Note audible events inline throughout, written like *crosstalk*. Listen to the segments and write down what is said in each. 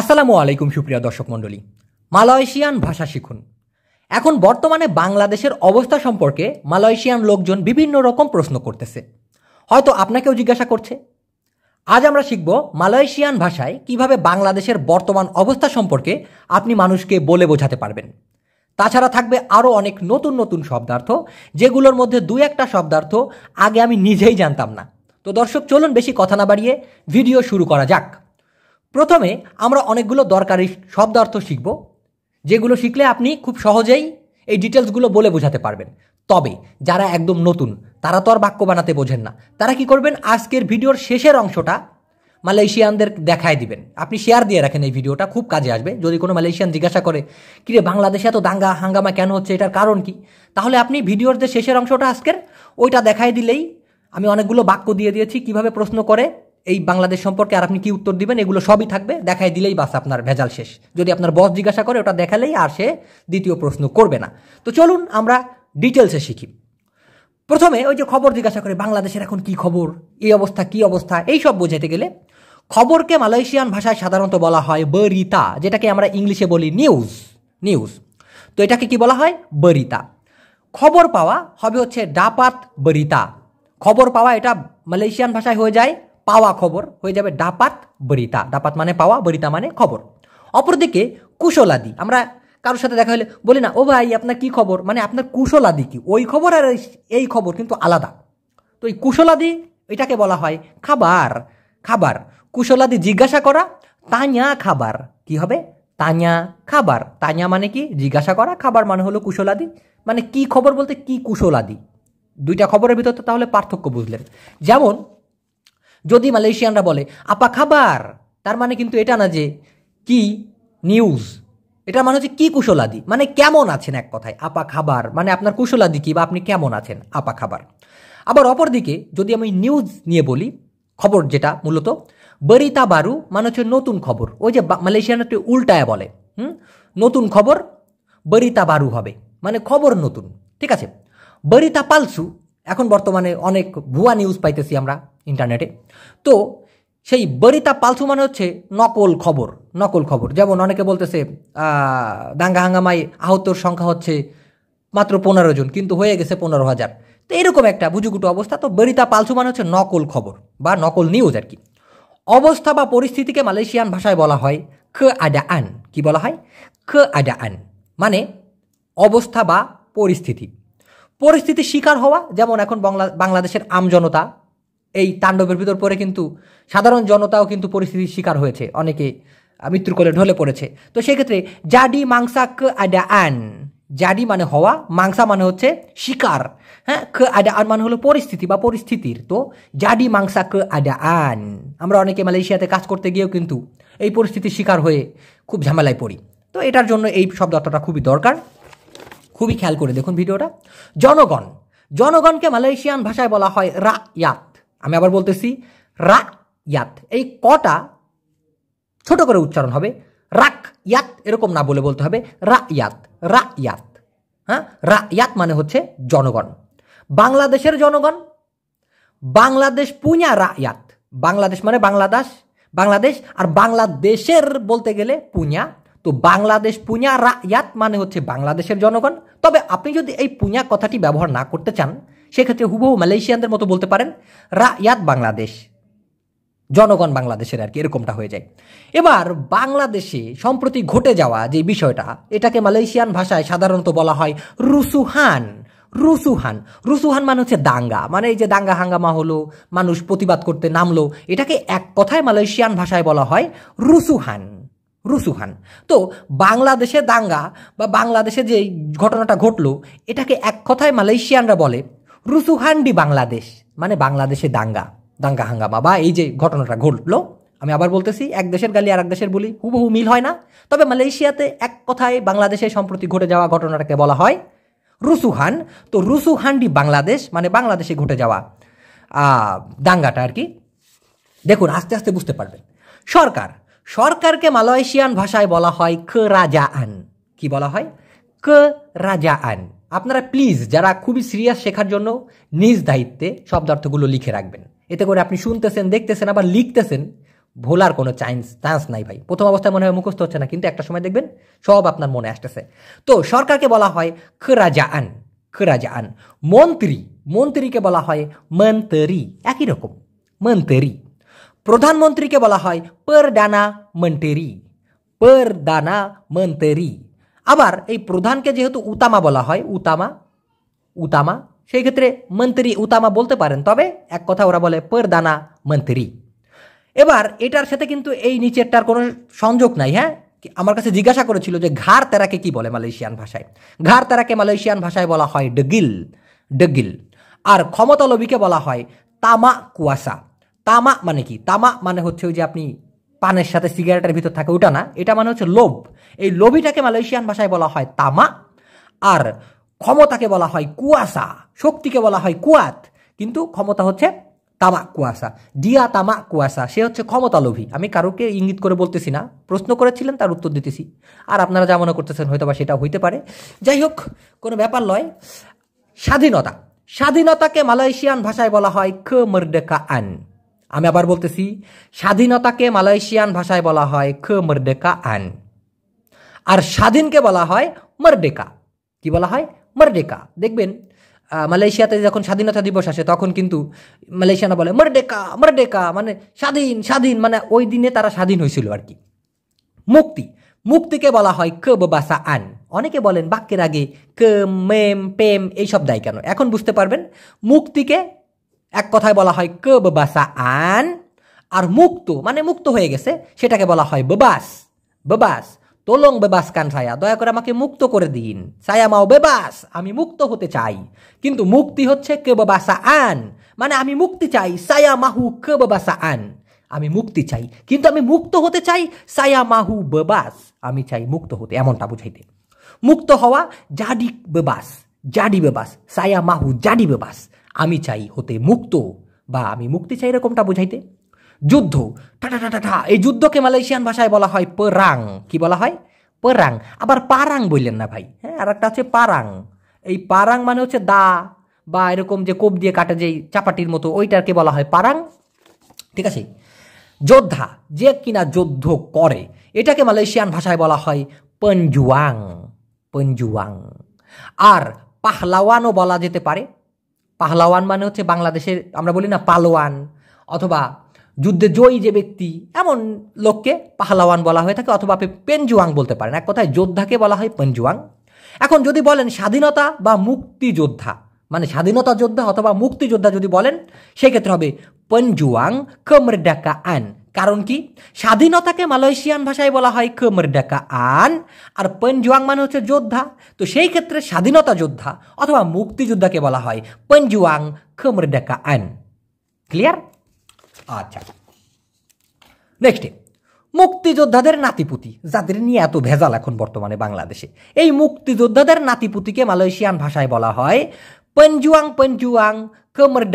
আসসালামু আলাইকুম সুপ্রিয়া দর্শক মণ্ডলী মালয়েশিয়ান ভাষা শিখুন এখন বর্তমানে বাংলাদেশের অবস্থা সম্পর্কে মালয়েশিয়ান লোকজন বিভিন্ন রকম প্রশ্ন করতেছে হয়তো আপনাকেও জিজ্ঞাসা করছে আজ আমরা শিখব মালয়েশিয়ান ভাষায় কিভাবে বাংলাদেশের বর্তমান অবস্থা সম্পর্কে আপনি মানুষকে বলে বোঝাতে পারবেন তাছাড়া থাকবে আরও অনেক নতুন নতুন শব্দার্থ যেগুলোর মধ্যে দু একটা শব্দার্থ আগে আমি নিজেই জানতাম না তো দর্শক চলুন বেশি কথা না বাড়িয়ে ভিডিও শুরু করা যাক প্রথমে আমরা অনেকগুলো দরকারি শব্দার্থ শিখব যেগুলো শিখলে আপনি খুব সহজেই এই ডিটেলসগুলো বলে বোঝাতে পারবেন তবে যারা একদম নতুন তারা তো আর বাক্য বানাতে বোঝেন না তারা কি করবেন আজকের ভিডিওর শেষের অংশটা মালয়েশিয়ানদের দেখায় দিবেন আপনি শেয়ার দিয়ে রাখেন এই ভিডিওটা খুব কাজে আসবে যদি কোনো মালয়েশিয়ান জিজ্ঞাসা করে রে বাংলাদেশে এত দাঙ্গা হাঙ্গামা কেন হচ্ছে এটার কারণ কি তাহলে আপনি ভিডিওর যে শেষের অংশটা আজকের ওইটা দেখায় দিলেই আমি অনেকগুলো বাক্য দিয়ে দিয়েছি কিভাবে প্রশ্ন করে এই বাংলাদেশ সম্পর্কে আর আপনি কি উত্তর দিবেন এগুলো সবই থাকবে দেখাই দিলেই বাস আপনার ভেজাল শেষ যদি আপনার বস জিজ্ঞাসা করে ওটা দেখালেই আর সে দ্বিতীয় প্রশ্ন করবে না তো চলুন আমরা ডিটেলসে শিখি প্রথমে ওই যে খবর জিজ্ঞাসা করে বাংলাদেশের এখন কি খবর এই অবস্থা কি অবস্থা এই সব বোঝাতে গেলে খবরকে মালয়েশিয়ান ভাষায় সাধারণত বলা হয় বরিতা যেটাকে আমরা ইংলিশে বলি নিউজ নিউজ তো এটাকে কি বলা হয় বরিতা খবর পাওয়া হবে হচ্ছে ডাপাত বরিতা খবর পাওয়া এটা মালয়েশিয়ান ভাষায় হয়ে যায় পাওয়া খবর হয়ে যাবে ডাপাত বরিতা ডাপাত মানে পাওয়া বরিতা মানে খবর অপরদিকে কুশলাদি আমরা কারোর সাথে দেখা হলে বলি না ও ভাই আপনার কি খবর মানে আপনার কুশলাদি কি ওই খবর আর এই খবর কিন্তু আলাদা তো এই কুশলাদি এটাকে বলা হয় খাবার খাবার কুশলাদি জিজ্ঞাসা করা তাঁয়া খাবার কি হবে তাঁয়া খাবার তাঁয়া মানে কি জিজ্ঞাসা করা খাবার মানে হলো কুশলাদি মানে কি খবর বলতে কি কুশলাদি দুইটা খবরের ভিতর তাহলে পার্থক্য বুঝলেন যেমন যদি মালয়েশিয়ানরা বলে আপা খাবার তার মানে কিন্তু এটা না যে কি নিউজ এটা মানে হচ্ছে কি কুশলাদি মানে কেমন আছেন এক কথায় আপা খাবার মানে আপনার কুশলাদি কি বা আপনি কেমন আছেন আপা খাবার আবার অপরদিকে যদি আমি নিউজ নিয়ে বলি খবর যেটা মূলত বরিতা বারু মানে হচ্ছে নতুন খবর ওই যে মালয়েশিয়ান একটু উল্টায় বলে হুম নতুন খবর বরিতা বারু হবে মানে খবর নতুন ঠিক আছে বরিতা পালসু এখন বর্তমানে অনেক ভুয়া নিউজ পাইতেছি আমরা ইন্টারনেটে তো সেই বরিতা পালথু মানে হচ্ছে নকল খবর নকল খবর যেমন অনেকে বলতেছে দাঙ্গা হাঙ্গামায় আহতর সংখ্যা হচ্ছে মাত্র পনেরো জন কিন্তু হয়ে গেছে পনেরো হাজার তো এরকম একটা বুজুগুটো অবস্থা তো বরিতা পালথু মানে হচ্ছে নকল খবর বা নকল নিউজ আর কি অবস্থা বা পরিস্থিতিকে মালয়েশিয়ান ভাষায় বলা হয় খ আডা আন কি বলা হয় খ আডা আন মানে অবস্থা বা পরিস্থিতি পরিস্থিতির শিকার হওয়া যেমন এখন বাংলা বাংলাদেশের আমজনতা এই তাণ্ডবের ভিতর পরে কিন্তু সাধারণ জনতাও কিন্তু পরিস্থিতির শিকার হয়েছে অনেকে মৃত্যুর কোলে ঢলে পড়েছে তো সেক্ষেত্রে জাডি মাংসাক আডা আন জাডি মানে হওয়া মাংসা মানে হচ্ছে শিকার হ্যাঁ ক আডা আন মানে হলো পরিস্থিতি বা পরিস্থিতির তো জাডি মাংসা ক আডা আন আমরা অনেকে মালয়েশিয়াতে কাজ করতে গিয়েও কিন্তু এই পরিস্থিতির শিকার হয়ে খুব ঝামেলায় পড়ি তো এটার জন্য এই শব্দ অর্থটা খুবই দরকার খুবই খেয়াল করে দেখুন ভিডিওটা জনগণ জনগণকে মালয়েশিয়ান ভাষায় বলা হয় রা ইয়াত আমি আবার বলতেছি রাক ইয়াত এই কটা ছোট করে উচ্চারণ হবে রাক ইয়াত এরকম না বলে বলতে হবে রা ইয়াত রা ইয়াত হ্যাঁ রা ইয়াত মানে হচ্ছে জনগণ বাংলাদেশের জনগণ বাংলাদেশ পুঁয়া রা ইয়াত বাংলাদেশ মানে বাংলাদেশ বাংলাদেশ আর বাংলাদেশের বলতে গেলে পুঁয়া তো বাংলাদেশ পুঁয়া রা ইয়াত মানে হচ্ছে বাংলাদেশের জনগণ তবে আপনি যদি এই পুঁয়া কথাটি ব্যবহার না করতে চান সেক্ষেত্রে হুবহু মালয়েশিয়ানদের মতো বলতে পারেন রা ইয়াদ বাংলাদেশ জনগণ বাংলাদেশের আর কি এরকমটা হয়ে যায় এবার বাংলাদেশে সম্প্রতি ঘটে যাওয়া যে বিষয়টা এটাকে মালয়েশিয়ান ভাষায় সাধারণত বলা হয় রুসুহান রুসুহান রুসুহান মানে হচ্ছে দাঙ্গা মানে এই যে দাঙ্গা হাঙ্গামা হলো মানুষ প্রতিবাদ করতে নামলো এটাকে এক কথায় মালয়েশিয়ান ভাষায় বলা হয় রুসুহান রুসুহান তো বাংলাদেশে দাঙ্গা বা বাংলাদেশে যে ঘটনাটা ঘটলো এটাকে এক কথায় মালয়েশিয়ানরা বলে রুসুহান্ডি বাংলাদেশ মানে বাংলাদেশে দাঙ্গা দাঙ্গা হাঙ্গামা বা এই যে ঘটনাটা ঘটলো আমি আবার বলতেছি এক দেশের গালি আর এক দেশের বলি হুবহু মিল হয় না তবে মালয়েশিয়াতে এক কথায় বাংলাদেশে সম্প্রতি ঘটে যাওয়া ঘটনাটাকে বলা হয় রুসুহান তো রুসুহান্ডি বাংলাদেশ মানে বাংলাদেশে ঘটে যাওয়া দাঙ্গাটা আর কি দেখুন আস্তে আস্তে বুঝতে পারবেন সরকার সরকারকে মালয়েশিয়ান ভাষায় বলা হয় ক রাজা আন কি বলা হয় ক রাজা আন আপনারা প্লিজ যারা খুবই সিরিয়াস শেখার জন্য নিজ দায়িত্বে শব্দার্থগুলো লিখে রাখবেন এতে করে আপনি শুনতেছেন দেখতেছেন আবার লিখতেছেন ভোলার কোনো চান্স চান্স নাই ভাই প্রথম অবস্থায় মনে হয় মুখস্থ হচ্ছে না কিন্তু একটা সময় দেখবেন সব আপনার মনে আসতেছে তো সরকারকে বলা হয় খরাজা আন খরাজা আন মন্ত্রী মন্ত্রীকে বলা হয় মন্ত্রী একই রকম মন্ত্রী প্রধানমন্ত্রীকে বলা হয় পর পরদানা মন্টেরি দানা মন্ত্রী আবার এই প্রধানকে যেহেতু উতামা বলা হয় উতামা উতামা সেই ক্ষেত্রে মন্ত্রী উতামা বলতে পারেন তবে এক কথা ওরা বলে পরদানা মন্ত্রী এবার এটার সাথে কিন্তু এই নিচেরটার কোনো সংযোগ নাই হ্যাঁ আমার কাছে জিজ্ঞাসা করেছিল যে ঘাড় তেরাকে কি বলে মালয়েশিয়ান ভাষায় ঘাড় তেরাকে মালয়েশিয়ান ভাষায় বলা হয় ডগিল ডগিল আর ক্ষমতালবিকে বলা হয় তামা কুয়াশা তামা মানে কি তামা মানে হচ্ছে ওই যে আপনি পানের সাথে সিগারেটের ভিতর থাকে ওটা না এটা মানে হচ্ছে লোভ এই লোভিটাকে মালয়েশিয়ান ভাষায় বলা হয় তামা আর ক্ষমতাকে বলা হয় কুয়াশা শক্তিকে বলা হয় কুয়াত কিন্তু ক্ষমতা হচ্ছে তামাক কুয়াশা ডিয়া তামাক কুয়াশা সে হচ্ছে ক্ষমতা লোভী আমি কারোকে ইঙ্গিত করে বলতেছি না প্রশ্ন করেছিলেন তার উত্তর দিতেছি আর আপনারা যা মনে করতেছেন হয়তো বা সেটা হইতে পারে যাই হোক কোনো ব্যাপার নয় স্বাধীনতা স্বাধীনতাকে মালয়েশিয়ান ভাষায় বলা হয় খ মর্ডেকা আন আমি আবার বলতেছি স্বাধীনতাকে মালয়েশিয়ান ভাষায় বলা হয় খ মর্ডেকা আন আর স্বাধীনকে বলা হয় মর্ডেকা কি বলা হয় মর্ডেকা দেখবেন মালয়েশিয়াতে যখন স্বাধীনতা দিবস আসে তখন কিন্তু মালয়েশিয়ানা বলে মর্ডেকা মর্ডেকা মানে স্বাধীন স্বাধীন মানে ওই দিনে তারা স্বাধীন হয়েছিল আর কি মুক্তি মুক্তিকে বলা হয় ক বাসা আন অনেকে বলেন বাক্যের আগে ক মেম পেম এইসব দেয় কেন এখন বুঝতে পারবেন মুক্তিকে এক কথায় বলা হয় ক বেবাসা আন আর মুক্ত মানে মুক্ত হয়ে গেছে সেটাকে বলা হয় ববাস ববাস তোলং বেবাস কান ছায়া দয়া করে আমাকে মুক্ত করে দিন ছায়া মাও বেবাস আমি মুক্ত হতে চাই কিন্তু মুক্তি হচ্ছে কে বাসা আন মানে আমি মুক্তি চাই সায়া মাহু কে বাসা আন আমি মুক্তি চাই কিন্তু আমি মুক্ত হতে চাই সায়া মাহু বেবাস আমি চাই মুক্ত হতে এমনটা বুঝাইতে মুক্ত হওয়া জাডি বেবাস জাডি বেবাস সায়া মাহু জাডি বেবাস আমি চাই হতে মুক্ত বা আমি মুক্তি চাই এরকমটা বোঝাইতে যুদ্ধ টাটা টাটা টা এই যুদ্ধকে মালয়েশিয়ান ভাষায় বলা হয় পরাং কি বলা হয় পরাং আবার পারাং বললেন না ভাই হ্যাঁ আর একটা হচ্ছে পারাং এই পারাং মানে হচ্ছে দা বা এরকম যে কোপ দিয়ে কাটে যেই চাপাটির মতো ওইটাকে বলা হয় পারাং ঠিক আছে যোদ্ধা যে কিনা যুদ্ধ করে এটাকে মালয়েশিয়ান ভাষায় বলা হয় পঞ্জুয়াং পঞ্জুয়াং আর পাহলাওয়ানও বলা যেতে পারে পাহলাওয়ান মানে হচ্ছে বাংলাদেশের আমরা বলি না পালোয়ান অথবা যুদ্ধে জয়ী যে ব্যক্তি এমন লোককে পাহলাওয়ান বলা হয়ে থাকে অথবা আপনি পেনজুয়াং বলতে পারেন এক কথায় যোদ্ধাকে বলা হয় পেনজুয়াং এখন যদি বলেন স্বাধীনতা বা মুক্তিযোদ্ধা মানে স্বাধীনতা যোদ্ধা অথবা মুক্তিযোদ্ধা যদি বলেন সেক্ষেত্রে হবে পঞ্জুয়াং কমরডাকা আন কারণ কি স্বাধীনতাকে মালয়েশিয়ান ভাষায় বলা হয় ডাকা আন আর পঞ্জুয়াং মানে হচ্ছে যোদ্ধা তো সেই ক্ষেত্রে স্বাধীনতা যোদ্ধা অথবা মুক্তিযোদ্ধাকে বলা হয় পঞ্জুয়াং ডাকা আন ক্লিয়ার আচ্ছা নেক্সটে মুক্তিযোদ্ধাদের নাতিপুতি যাদের নিয়ে এত ভেজাল এখন বর্তমানে বাংলাদেশে এই মুক্তিযোদ্ধাদের নাতিপুতিকে মালয়েশিয়ান ভাষায় বলা হয় পঞ্জুয়াং পঞ্জুয়াং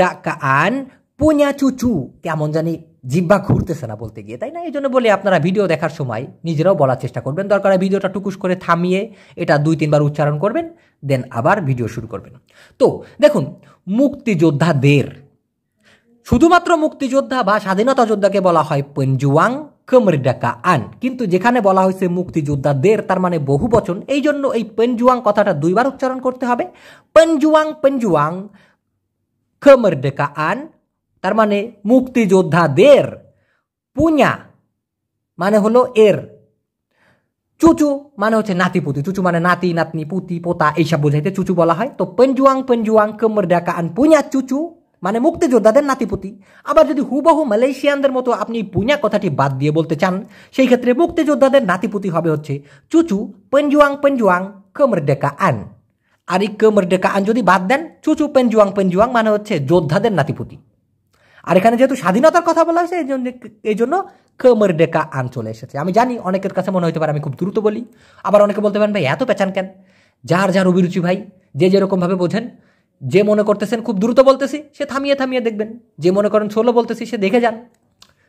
ডাকা আন পুঞ্জা চুচু কেমন জানি জিব্বা ঘুরতেছে না বলতে গিয়ে তাই না এই জন্য বলি আপনারা ভিডিও দেখার সময় নিজেরাও বলার চেষ্টা করবেন দরকার ভিডিওটা টুকুস করে থামিয়ে এটা দুই তিনবার উচ্চারণ করবেন দেন আবার ভিডিও শুরু করবেন তো দেখুন মুক্তিযোদ্ধাদের শুধুমাত্র মুক্তিযোদ্ধা বা স্বাধীনতা যোদ্ধাকে বলা হয় পেঞ্জুয়াং কমরিডাকা আন কিন্তু যেখানে বলা হয়েছে মুক্তিযোদ্ধাদের তার মানে বহু বচন এই জন্য এই পেনজুয়াং কথাটা দুইবার উচ্চারণ করতে হবে পেনজুয়াং পেঞ্জুয়াং ডেকা আন তার মানে মুক্তিযোদ্ধাদের পুঁয়া মানে হলো এর চুচু মানে হচ্ছে নাতিপুতি চুচু মানে নাতি নাতনি পুতি পোতা এইসব বোঝাইতে চুচু বলা হয় তো পেঞ্জুয়াং পেঞ্জুয়াং কমর ডাকা আন পুঞা চুচু মানে মুক্তিযোদ্ধাদের নাতিপুতি আবার যদি হুবহু মালয়েশিয়ানদের মতো আপনি পুঞা কথাটি বাদ দিয়ে বলতে চান সেই ক্ষেত্রে মুক্তিযোদ্ধাদের নাতিপুতি হবে হচ্ছে চুচু পেঞ্জুয়াং পেঞ্জুয়াং কমর ডেকা আন আর এই কমর ডেকা আন যদি বাদ দেন চুচু পেঞ্জুয়াং পেঞ্জুয়াং মানে হচ্ছে যোদ্ধাদের নাতিপুতি আর এখানে যেহেতু স্বাধীনতার কথা বলা হয়েছে এই জন্য এই জন্য ডেকা আন চলে এসেছে আমি জানি অনেকের কাছে মনে হতে পারে আমি খুব দ্রুত বলি আবার অনেকে বলতে পারেন ভাই এত পেঁচান কেন যার যার অভিরুচি ভাই যে যেরকমভাবে বোঝেন যে মনে করতেছেন খুব দ্রুত বলতেছি সে থামিয়ে থামিয়ে দেখবেন যে মনে করেন ষোলো বলতেছি সে দেখে যান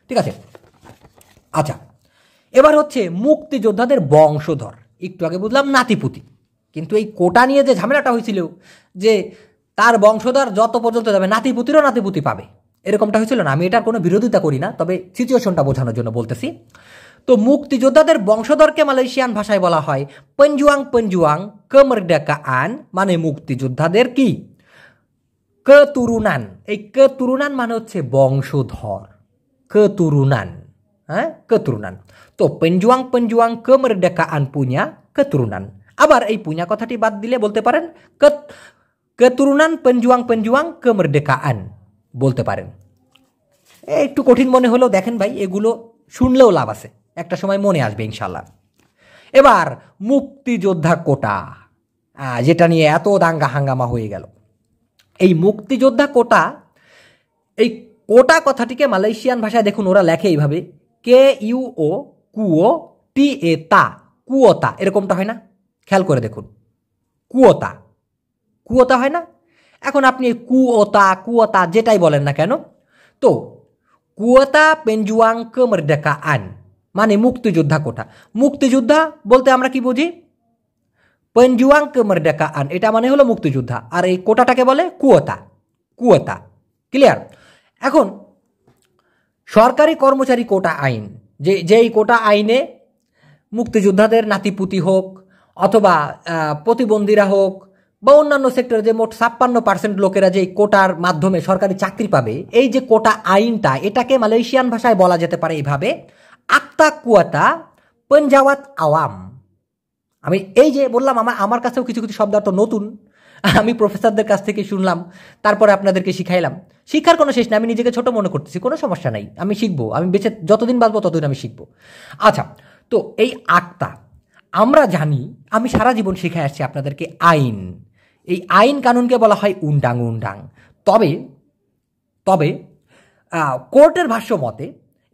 ঠিক আছে আচ্ছা এবার হচ্ছে মুক্তিযোদ্ধাদের বংশধর একটু আগে বুঝলাম নাতিপুতি কিন্তু এই কোটা নিয়ে যে ঝামেলাটা হয়েছিল যে তার বংশধর যত পর্যন্ত যাবে নাতিপুতিরও নাতিপুতি পাবে এরকমটা হয়েছিল না আমি এটার কোনো বিরোধিতা করি না তবে সিচুয়েশনটা বোঝানোর জন্য বলতেছি তো মুক্তিযোদ্ধাদের বংশধরকে মালয়েশিয়ান ভাষায় বলা হয় পঞ্জুয়াং পঞ্জুয়াং কমর ডাকা আন মানে মুক্তিযোদ্ধাদের কি ক তুরুনান এই ক তুরুনান মানে হচ্ছে বংশধর ক তুরুনান হ্যাঁ ক তুরুনান তো পঞ্জুয়াং পঞ্জুয়াং কমর ডাকা আন পুঞা তুরুনান আবার এই পুঞা কথাটি বাদ দিলে বলতে পারেন কত পঞ্জুয়াং penjuang ডেকা আন বলতে পারেন একটু কঠিন মনে হলেও দেখেন ভাই এগুলো শুনলেও লাভ আছে একটা সময় মনে আসবে ইনশাল্লাহ এবার মুক্তিযোদ্ধা কোটা যেটা নিয়ে এত দাঙ্গা হাঙ্গামা হয়ে গেল এই মুক্তিযোদ্ধা কোটা এই কোটা কথাটিকে মালয়েশিয়ান ভাষায় দেখুন ওরা লেখে এইভাবে কে ইউ ও কুও টি এ তা কুয়োতা এরকমটা হয় না খেয়াল করে দেখুন কুয়োতা কুয়োতা হয় না এখন আপনি কুয়োতা কুয়োতা যেটাই বলেন না কেন তো কুয়োতা পেঞ্জুয়াং ডেকা আন মানে মুক্তিযোদ্ধা কোঠা মুক্তিযোদ্ধা বলতে আমরা কি বুঝি পেঞ্জুয়াং ডেকা আন এটা মানে হলো মুক্তিযোদ্ধা আর এই কোটাটাকে বলে কুয়োতা কুয়োতা ক্লিয়ার এখন সরকারি কর্মচারী কোটা আইন যে যেই কোটা আইনে মুক্তিযোদ্ধাদের নাতিপুতি হোক অথবা প্রতিবন্ধীরা হোক বা অন্যান্য সেক্টরে যে মোট ছাপ্পান্ন পার্সেন্ট লোকেরা যে কোটার মাধ্যমে সরকারি চাকরি পাবে এই যে কোটা আইনটা এটাকে মালয়েশিয়ান ভাষায় বলা যেতে পারে এইভাবে আক্তা কুয়াতা পঞ্জাওয়াত আওয়াম আমি এই যে বললাম আমার আমার কাছেও কিছু কিছু শব্দার্থ নতুন আমি প্রফেসরদের কাছ থেকে শুনলাম তারপরে আপনাদেরকে শিখাইলাম শিক্ষার কোনো শেষ নেই আমি নিজেকে ছোট মনে করতেছি কোনো সমস্যা নাই আমি শিখবো আমি বেঁচে যতদিন বাঁচবো ততদিন আমি শিখব আচ্ছা তো এই আক্তা আমরা জানি আমি সারা জীবন শিখে আসছি আপনাদেরকে আইন এই আইন কানুনকে বলা হয় উন্ডাং উন্ডাং তবে তবে কোর্টের ভাষ্য মতে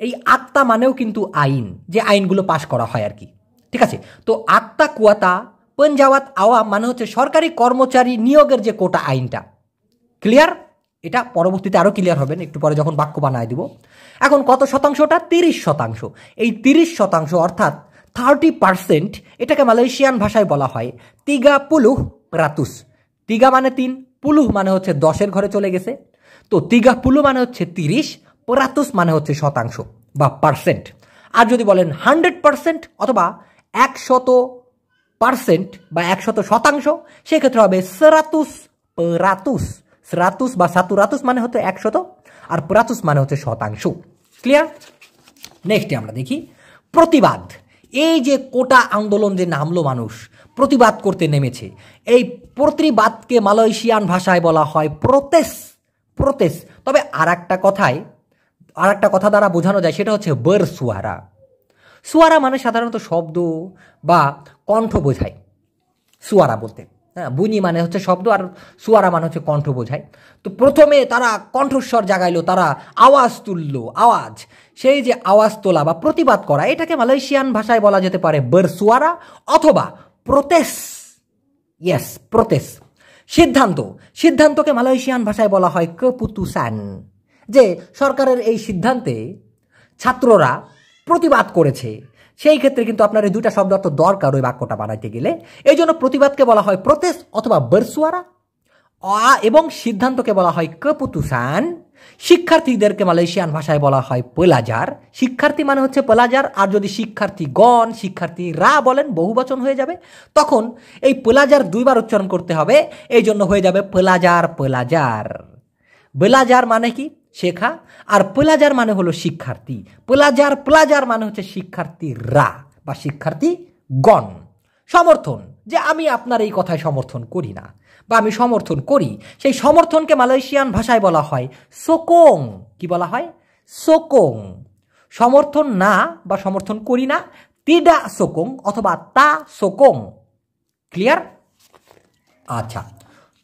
এই আত্মা মানেও কিন্তু আইন যে আইনগুলো পাশ করা হয় আর কি ঠিক আছে তো আত্মা কুয়াতা পঞ্জাওয়াত আওয়াম মানে হচ্ছে সরকারি কর্মচারী নিয়োগের যে কোটা আইনটা ক্লিয়ার এটা পরবর্তীতে আরও ক্লিয়ার হবেন একটু পরে যখন বাক্য বানায় দিব এখন কত শতাংশটা তিরিশ শতাংশ এই তিরিশ শতাংশ অর্থাৎ থার্টি পার্সেন্ট এটাকে মালয়েশিয়ান ভাষায় বলা হয় তিগা পুলুহ প্রাতুস তিগা মানে তিন পুলুহ মানে হচ্ছে দশের ঘরে চলে গেছে তো তিগা পুলু মানে হচ্ছে তিরিশ পরাতুস মানে হচ্ছে শতাংশ বা পার্সেন্ট আর যদি বলেন হান্ড্রেড পার্সেন্ট অথবা একশত পার্সেন্ট বা একশত শতাংশ সেক্ষেত্রে হবে সেরাতুস পরাতুস স্রাতুস বা সাতুরাতুস মানে হচ্ছে একশত আর পরাতুস মানে হচ্ছে শতাংশ ক্লিয়ার নেক্সটে আমরা দেখি প্রতিবাদ এই যে কোটা আন্দোলন যে নামলো মানুষ প্রতিবাদ করতে নেমেছে এই প্রতিবাদকে মালয়েশিয়ান ভাষায় বলা হয় প্রতেস প্রতেস তবে আর একটা কথায় আর একটা কথা দ্বারা বোঝানো যায় সেটা হচ্ছে বর সুয়ারা সুয়ারা মানে সাধারণত শব্দ বা কণ্ঠ বোঝায় সুয়ারা বলতে হ্যাঁ বুনি মানে হচ্ছে শব্দ আর সুয়ারা মানে হচ্ছে কণ্ঠ বোঝায় তো প্রথমে তারা কণ্ঠস্বর জাগাইলো তারা আওয়াজ তুললো আওয়াজ সেই যে আওয়াজ তোলা বা প্রতিবাদ করা এটাকে মালয়েশিয়ান ভাষায় বলা যেতে পারে বারসুয়ারা অথবা প্রতেস ইয়েস প্রতেস সিদ্ধান্ত সিদ্ধান্তকে মালয়েশিয়ান ভাষায় বলা হয় কপুতুসান যে সরকারের এই সিদ্ধান্তে ছাত্ররা প্রতিবাদ করেছে সেই ক্ষেত্রে কিন্তু আপনার এই দুইটা শব্দ তো দরকার ওই বাক্যটা বানাইতে গেলে এই জন্য প্রতিবাদকে বলা হয় প্রতেস অথবা বারসুয়ারা এবং সিদ্ধান্তকে বলা হয় কপুতুসান শিক্ষার্থীদেরকে মালয়েশিয়ান ভাষায় বলা হয় পোলাজার শিক্ষার্থী মানে হচ্ছে পোলাজার আর যদি শিক্ষার্থী গণ শিক্ষার্থী রা বলেন বহুবচন হয়ে যাবে তখন এই পোলাজার দুইবার উচ্চারণ করতে হবে এই জন্য হয়ে যাবে পোলাজার পোলাজার বেলাজার মানে কি শেখা আর পোলাজার মানে হলো শিক্ষার্থী পোলাজার প্লাজার মানে হচ্ছে রা বা শিক্ষার্থী গণ সমর্থন যে আমি আপনার এই কথায় সমর্থন করি না বা আমি সমর্থন করি সেই সমর্থনকে মালয়েশিয়ান ভাষায় বলা হয় সোকং কি বলা হয় সোকং সমর্থন না বা সমর্থন করি না তিডা সোকং অথবা তা সোকং ক্লিয়ার আচ্ছা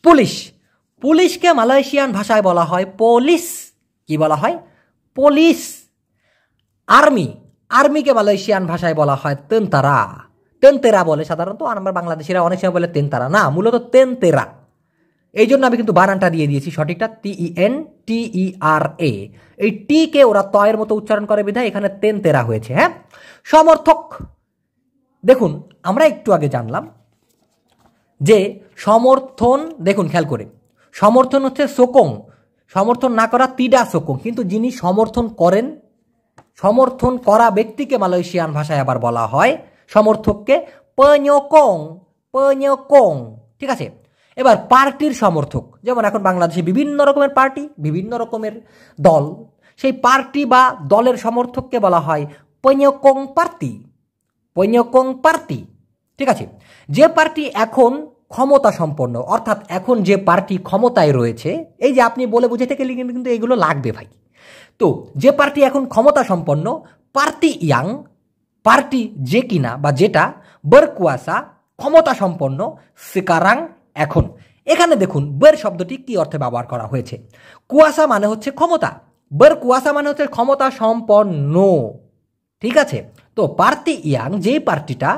পুলিশ পুলিশকে মালয়েশিয়ান ভাষায় বলা হয় পুলিশ কি বলা হয় পুলিশ আর্মি আর্মিকে মালয়েশিয়ান ভাষায় বলা হয় তারা তেনতেরা বলে সাধারণত আমরা বাংলাদেশিরা অনেক সময় বলে তেনতারা না মূলত তেনতেরা এই জন্য আমি কিন্তু বানানটা দিয়ে দিয়েছি সঠিকটা টি ই এন টি ই আর এ এই টি কে ওরা তয়ের মতো উচ্চারণ করে বিধায় এখানে তেনতেরা হয়েছে হ্যাঁ সমর্থক দেখুন আমরা একটু আগে জানলাম যে সমর্থন দেখুন খেয়াল করে সমর্থন হচ্ছে শোকং সমর্থন না করা তিডা শোকং কিন্তু যিনি সমর্থন করেন সমর্থন করা ব্যক্তিকে মালয়েশিয়ান ভাষায় আবার বলা হয় সমর্থককে পঞ্যকং পঞ্যকং ঠিক আছে এবার পার্টির সমর্থক যেমন এখন বাংলাদেশে বিভিন্ন রকমের পার্টি বিভিন্ন রকমের দল সেই পার্টি বা দলের সমর্থককে বলা হয় পঞ্যকং পার্টি পঞ্যকং পার্টি ঠিক আছে যে পার্টি এখন ক্ষমতা সম্পন্ন অর্থাৎ এখন যে পার্টি ক্ষমতায় রয়েছে এই যে আপনি বলে বুঝে থেকে কিন্তু এগুলো লাগবে ভাই তো যে পার্টি এখন ক্ষমতা সম্পন্ন পার্টি ইয়াং পার্টি যে কিনা বা যেটা বরকুয়াসা ক্ষমতা সম্পন্ন সিকারাং এখন এখানে দেখুন বের শব্দটি কি অর্থে ব্যবহার করা হয়েছে কুয়াশা মানে হচ্ছে ক্ষমতা বের কুয়াশা মানে হচ্ছে ক্ষমতা সম্পন্ন ঠিক আছে তো পার্টি ইয়াং যেই পার্টিটা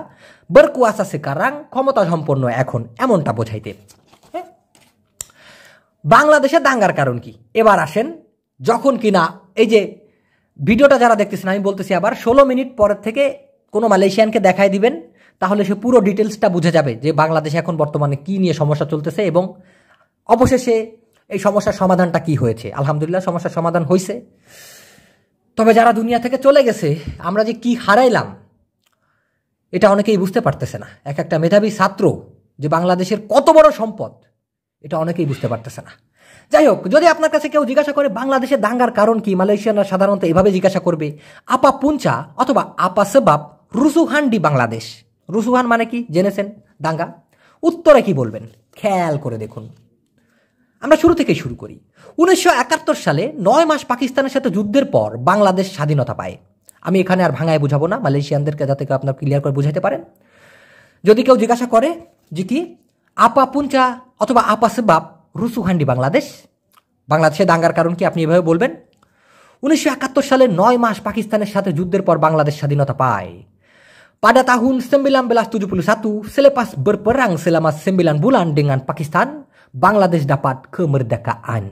বের কুয়াশা সিকারাং ক্ষমতা সম্পন্ন এখন এমনটা বোঝাইতে হ্যাঁ? বাংলাদেশে দাঙ্গার কারণ কি এবার আসেন যখন কিনা এই যে ভিডিওটা যারা দেখতেছেন আমি বলতেছি আবার ষোলো মিনিট পরের থেকে কোনো মালয়েশিয়ানকে দেখাই দিবেন তাহলে সে পুরো ডিটেলসটা বুঝে যাবে যে বাংলাদেশে এখন বর্তমানে কি নিয়ে সমস্যা চলতেছে এবং অবশেষে এই সমস্যার সমাধানটা কি হয়েছে আলহামদুলিল্লাহ সমস্যার সমাধান হয়েছে তবে যারা দুনিয়া থেকে চলে গেছে আমরা যে কি হারাইলাম এটা অনেকেই বুঝতে পারতেছে না এক একটা মেধাবী ছাত্র যে বাংলাদেশের কত বড় সম্পদ এটা অনেকেই বুঝতে পারতেছে না যাই হোক যদি আপনার কাছে কেউ জিজ্ঞাসা করে বাংলাদেশে দাঙ্গার কারণ কি মালয়েশিয়ানরা সাধারণত এভাবে জিজ্ঞাসা করবে আপা পুঞ্চা অথবা আপা সেবাব ডি বাংলাদেশ রুসুহান মানে কি জেনেছেন দাঙ্গা উত্তরে কি বলবেন খেয়াল করে দেখুন আমরা শুরু থেকে শুরু করি উনিশশো একাত্তর সালে নয় মাস পাকিস্তানের সাথে যুদ্ধের পর বাংলাদেশ স্বাধীনতা পায় আমি এখানে আর ভাঙায় বুঝাবো না মালয়েশিয়ানদেরকে যাতে কেউ আপনার ক্লিয়ার করে বুঝাইতে পারেন যদি কেউ জিজ্ঞাসা করে যে কি আপা পুঞ্চা অথবা আপা সেবাব রুসুখান্ডি বাংলাদেশ বাংলাদেশে দাঙ্গার কারণ কি আপনি এভাবে বলবেন উনিশশো একাত্তর সালে নয় মাস পাকিস্তানের সাথে যুদ্ধের পর বাংলাদেশ স্বাধীনতা পায় পাডা তাহুন সেম্বিলাম বেলাস তুজুপুলু সাতু সেলেপাস বরপরাং সেলামাস সেম্বিলান বুলান ডেঙ্গান পাকিস্তান বাংলাদেশ ডাপাট খমর দেখা আইন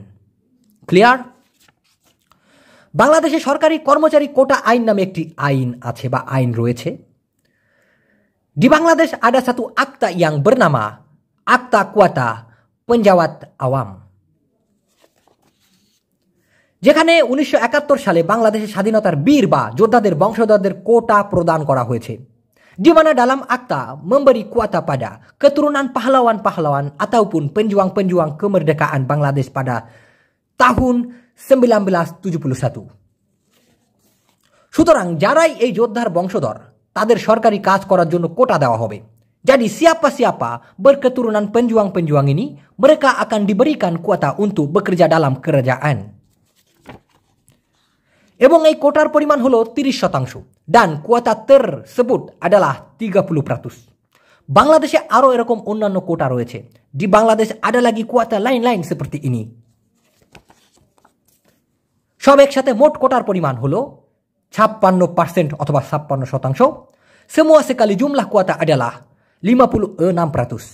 ক্লিয়ার বাংলাদেশে সরকারি কর্মচারী কোটা আইন নামে একটি আইন আছে বা আইন রয়েছে ডি বাংলাদেশ আডা সাতু আক্তা ইয়াং বরনামা আক্তা কুয়াতা পঞ্জাওয়াত আওয়াম যেখানে উনিশশো সালে বাংলাদেশের স্বাধীনতার বীর বা যোদ্ধাদের বংশধরদের কোটা প্রদান করা হয়েছে ডিমানা ডালাম আক্তা মম্বরি কুয়াতা পাডা কতরুনান পাহলাওয়ান পাহলাওয়ান আতাউপুন পেঞ্জুয়াং পেঞ্জুয়াং কমর ডেকা আন বাংলাদেশ পাডা তাহুন সেম্বিলাম বিলাস তুজুপুলু সাতু সুতরাং যারাই এই যোদ্ধার বংশধর তাদের সরকারি কাজ করার জন্য কোটা দেওয়া হবে Jadi siapa-siapa berketurunan penjuang-penjuang ini, mereka akan diberikan kuota untuk bekerja dalam kerajaan. এবং এই কোটার পরিমাণ হলো তিরিশ শতাংশ ডান কোয়াতা তের সেবুট আডালা তিগাপুলু প্রাতুস বাংলাদেশে আরও এরকম অন্যান্য কোটা রয়েছে ডি বাংলাদেশ আডালাগি কোয়াতা লাইন লাইন সেপ্রতি ইনি সব একসাথে মোট কোটার পরিমাণ হলো ছাপ্পান্ন পার্সেন্ট অথবা ছাপ্পান্ন শতাংশ সেমুয়া সেকালি জুমলা কোয়াতা আডালা 56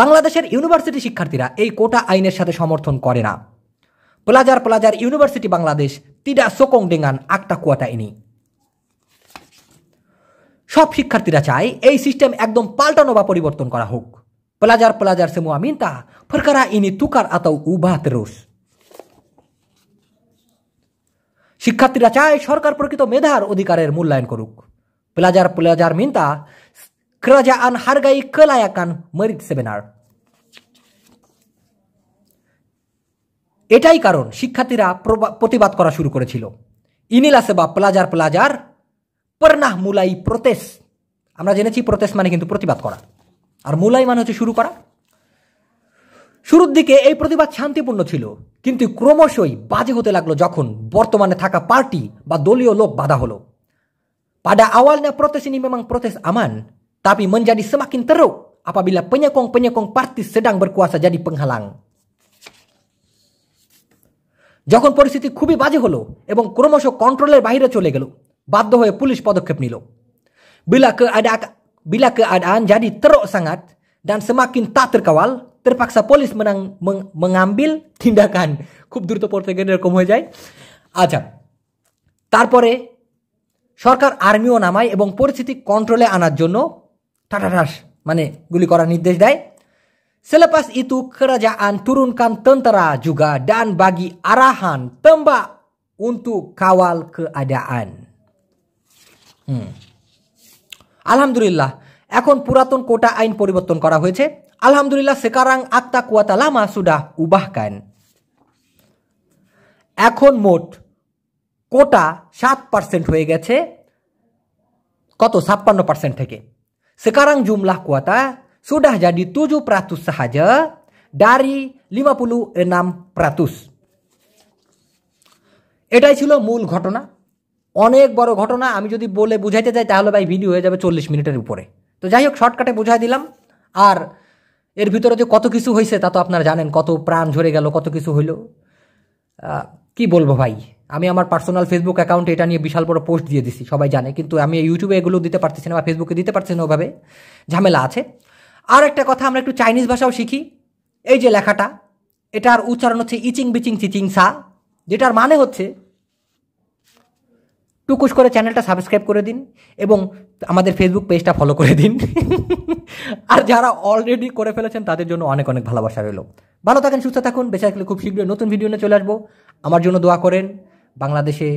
বাংলাদেশের ইউনিভার্সিটি শিক্ষার্থীরা এই কোটা আইনের সাথে সমর্থন করে না প্লাজার প্লাজার ইউনিভার্সিটি বাংলাদেশ তিডা সোকং ডেঙ্গান আকটা কুয়াটা ইনি সব শিক্ষার্থীরা চায় এই সিস্টেম একদম পাল্টানো বা পরিবর্তন করা হোক প্লাজার প্লাজার সেমু আমিনতা ফরকারা ইনি তুকার আতাও উভাত রোস শিক্ষার্থীরা চায় সরকার প্রকৃত মেধার অধিকারের মূল্যায়ন করুক Pelajar-pelajar minta kerajaan hargai kelayakan murid sebenar. এটাই কারণ শিক্ষার্থীরা প্রতিবাদ করা শুরু করেছিল ইনিলা সেবা প্লাজার প্লাজার পর্নাহ মুলাই প্রতেস আমরা জেনেছি প্রতেস মানে কিন্তু প্রতিবাদ করা আর মুলাই মানে হচ্ছে শুরু করা শুরুর দিকে এই প্রতিবাদ শান্তিপূর্ণ ছিল কিন্তু ক্রমশই বাজে হতে লাগলো যখন বর্তমানে থাকা পার্টি বা দলীয় লোক বাধা হলো Pada awalnya protes ini memang protes aman, tapi menjadi semakin teruk apabila penyokong-penyokong partis sedang berkuasa jadi penghalang. যখন পরিস্থিতি খুবই বাজে হলো এবং ক্রমশ controller বাইরে চলে গেল বাধ্য হয়ে পুলিশ পদক্ষেপ নিল bila keadaan bila keadaan jadi teruk sangat dan semakin tak terkawal terpaksa polis menang, mengambil tindakan খুব দ্রুত পড়তে গেলে এরকম হয়ে যায় আচ্ছা সরকার আর্মিও নামায় এবং পরিস্থিতি কন্ট্রোলে আনার জন্য টাটাটাস মানে গুলি করার নির্দেশ দেয় Selepas itu kerajaan turunkan tentara juga dan bagi arahan tembak untuk kawal keadaan. Hmm. আলহামদুলিল্লাহ এখন পুরাতন কোটা আইন পরিবর্তন করা হয়েছে আলহামদুলিল্লাহ সেকারাং আক্তা কুয়াতা লামা সুডা উবাহকান এখন মোট কোটা সাত পার্সেন্ট হয়ে গেছে কত ছাপ্পান্ন পার্সেন্ট থেকে কোয়াতা সুডাহ জাডি তুজু প্রাতুস jadi ডারি লিমাপুলু এর নাম প্রাতুস এটাই ছিল মূল ঘটনা অনেক বড় ঘটনা আমি যদি বলে বুঝাইতে যাই তাহলে ভাই ভিডিও হয়ে যাবে চল্লিশ মিনিটের উপরে তো যাই হোক শর্টকাটে বুঝাই দিলাম আর এর ভিতরে যে কত কিছু হয়েছে তা তো আপনারা জানেন কত প্রাণ ঝরে গেল কত কিছু হইল কি বলবো ভাই আমি আমার পার্সোনাল ফেসবুক অ্যাকাউন্টে এটা নিয়ে বিশাল বড় পোস্ট দিয়ে দিছি সবাই জানে কিন্তু আমি ইউটিউবে এগুলো দিতে পারতেছি না বা ফেসবুকে দিতে পারছি না ওভাবে ঝামেলা আছে আর একটা কথা আমরা একটু চাইনিজ ভাষাও শিখি এই যে লেখাটা এটার উচ্চারণ হচ্ছে ইচিং বিচিং চিচিং সা যেটার মানে হচ্ছে টুকুস করে চ্যানেলটা সাবস্ক্রাইব করে দিন এবং আমাদের ফেসবুক পেজটা ফলো করে দিন *laughs* আর যারা অলরেডি করে ফেলেছেন তাদের জন্য অনেক অনেক ভালোবাসা রইল ভালো থাকেন সুস্থ থাকুন বেচার খুব শীঘ্রই নতুন ভিডিও নিয়ে চলে আসবো আমার জন্য দোয়া করেন বাংলাদেশে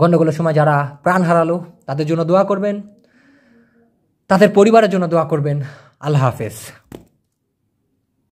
গণ্ডগোলের সময় যারা প্রাণ হারালো তাদের জন্য দোয়া করবেন তাদের পরিবারের জন্য দোয়া করবেন আল্লাহ হাফেজ